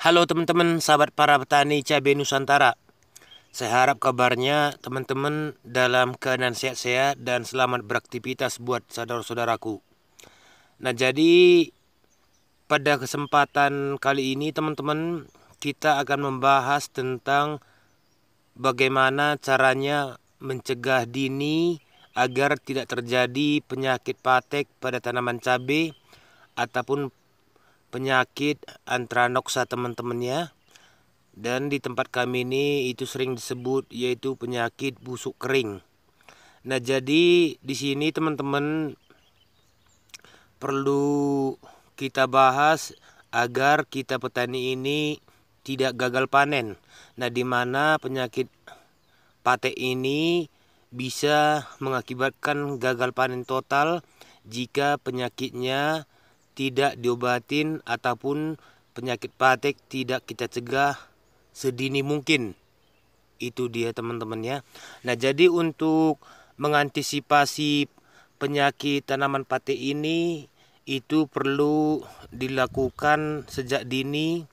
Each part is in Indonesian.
Halo teman-teman sahabat para petani cabai Nusantara Saya harap kabarnya teman-teman dalam keadaan sehat-sehat dan selamat beraktivitas buat saudara-saudaraku Nah jadi pada kesempatan kali ini teman-teman kita akan membahas tentang bagaimana caranya mencegah dini agar tidak terjadi penyakit patek pada tanaman cabai ataupun penyakit antranoksa teman-temannya dan di tempat kami ini itu sering disebut yaitu penyakit busuk kering. Nah, jadi di sini teman-teman perlu kita bahas agar kita petani ini tidak gagal panen. Nah, di mana penyakit pate ini bisa mengakibatkan gagal panen total jika penyakitnya tidak diobatin ataupun penyakit patek tidak kita cegah sedini mungkin. Itu dia teman-teman ya. Nah, jadi untuk mengantisipasi penyakit tanaman patek ini itu perlu dilakukan sejak dini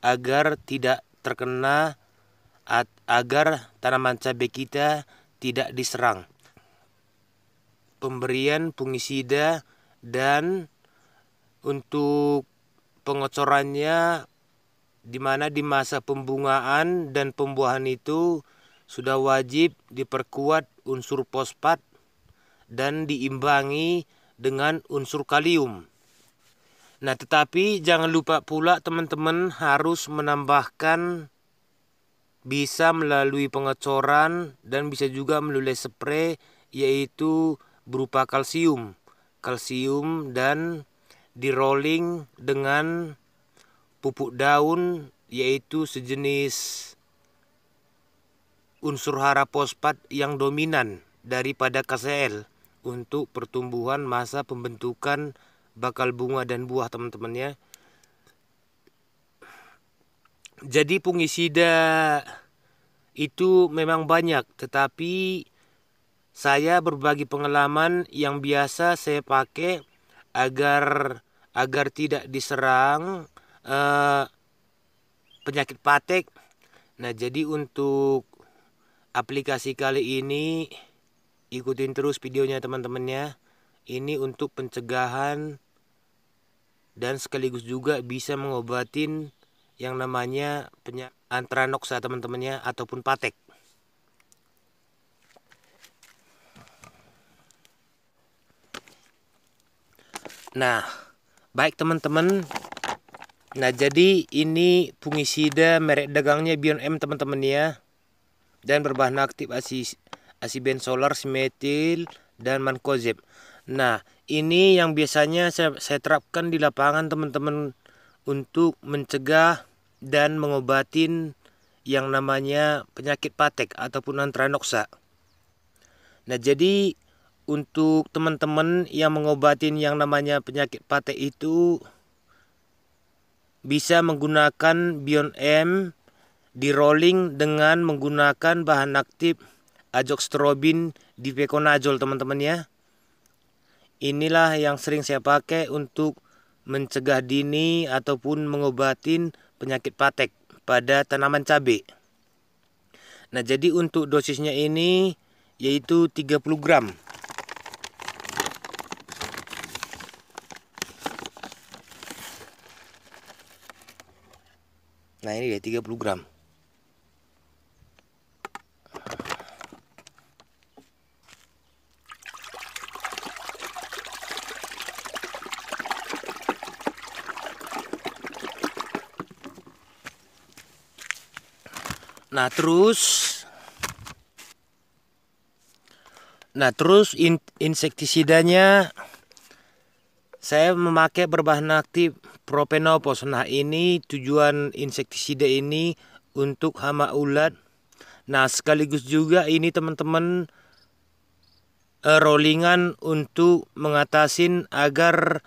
agar tidak terkena agar tanaman cabai kita tidak diserang. Pemberian fungisida dan untuk pengocorannya di mana di masa pembungaan dan pembuahan itu sudah wajib diperkuat unsur fosfat dan diimbangi dengan unsur kalium. Nah, tetapi jangan lupa pula teman-teman harus menambahkan bisa melalui pengecoran dan bisa juga melalui spray yaitu berupa kalsium, kalsium dan di rolling dengan pupuk daun yaitu sejenis unsur hara fosfat yang dominan daripada KCL untuk pertumbuhan masa pembentukan bakal bunga dan buah teman-temannya. Jadi fungisida itu memang banyak tetapi saya berbagi pengalaman yang biasa saya pakai agar agar tidak diserang uh, penyakit patek. Nah, jadi untuk aplikasi kali ini ikutin terus videonya teman-temannya. Ini untuk pencegahan dan sekaligus juga bisa mengobatin yang namanya penyakit antranoksa teman-temannya ataupun patek. Nah, baik teman-teman. Nah, jadi ini fungisida merek dagangnya Bion M teman-teman ya. Dan berbahan aktif asi asiben solar, simetil, dan mancozeb. Nah, ini yang biasanya saya, saya terapkan di lapangan teman-teman untuk mencegah dan mengobatin yang namanya penyakit patek ataupun antranoksa. Nah, jadi untuk teman-teman yang mengobatin yang namanya penyakit patek itu bisa menggunakan Bion M di rolling dengan menggunakan bahan aktif ajoxtrobin di peconazol teman-teman ya. Inilah yang sering saya pakai untuk mencegah dini ataupun mengobatin penyakit patek pada tanaman cabai. Nah, jadi untuk dosisnya ini yaitu 30 gram. Nah ini dia 30 gram Nah terus Nah terus in, insektisidanya Saya memakai berbahan aktif Propenopos. Nah, ini tujuan insektisida ini untuk hama ulat. Nah, sekaligus juga ini teman-teman eh, rollingan untuk mengatasi agar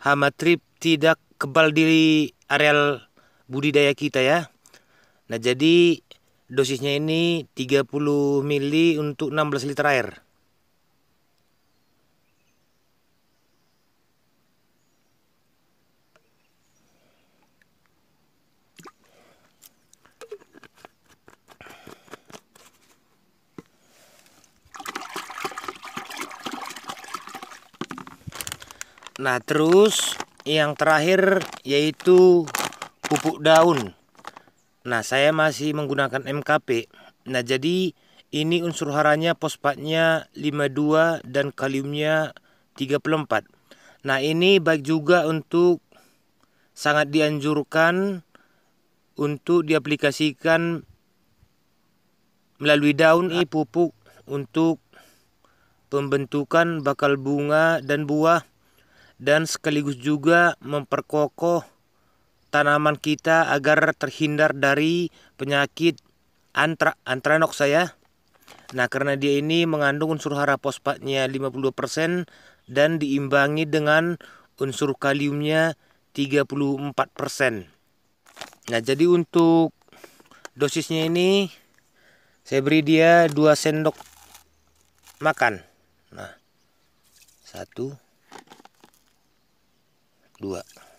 hama trip tidak kebal di areal budidaya kita ya. Nah, jadi dosisnya ini 30 mili untuk 16 liter air. Nah, terus yang terakhir yaitu pupuk daun. Nah, saya masih menggunakan MKP. Nah, jadi ini unsur haranya fosfatnya 52 dan kaliumnya 34. Nah, ini baik juga untuk sangat dianjurkan untuk diaplikasikan melalui daun i pupuk untuk pembentukan bakal bunga dan buah dan sekaligus juga memperkokoh tanaman kita agar terhindar dari penyakit antra antranoks saya. Nah, karena dia ini mengandung unsur hara fosfatnya 52% dan diimbangi dengan unsur kaliumnya 34%. Nah, jadi untuk dosisnya ini saya beri dia 2 sendok makan. Nah, satu dua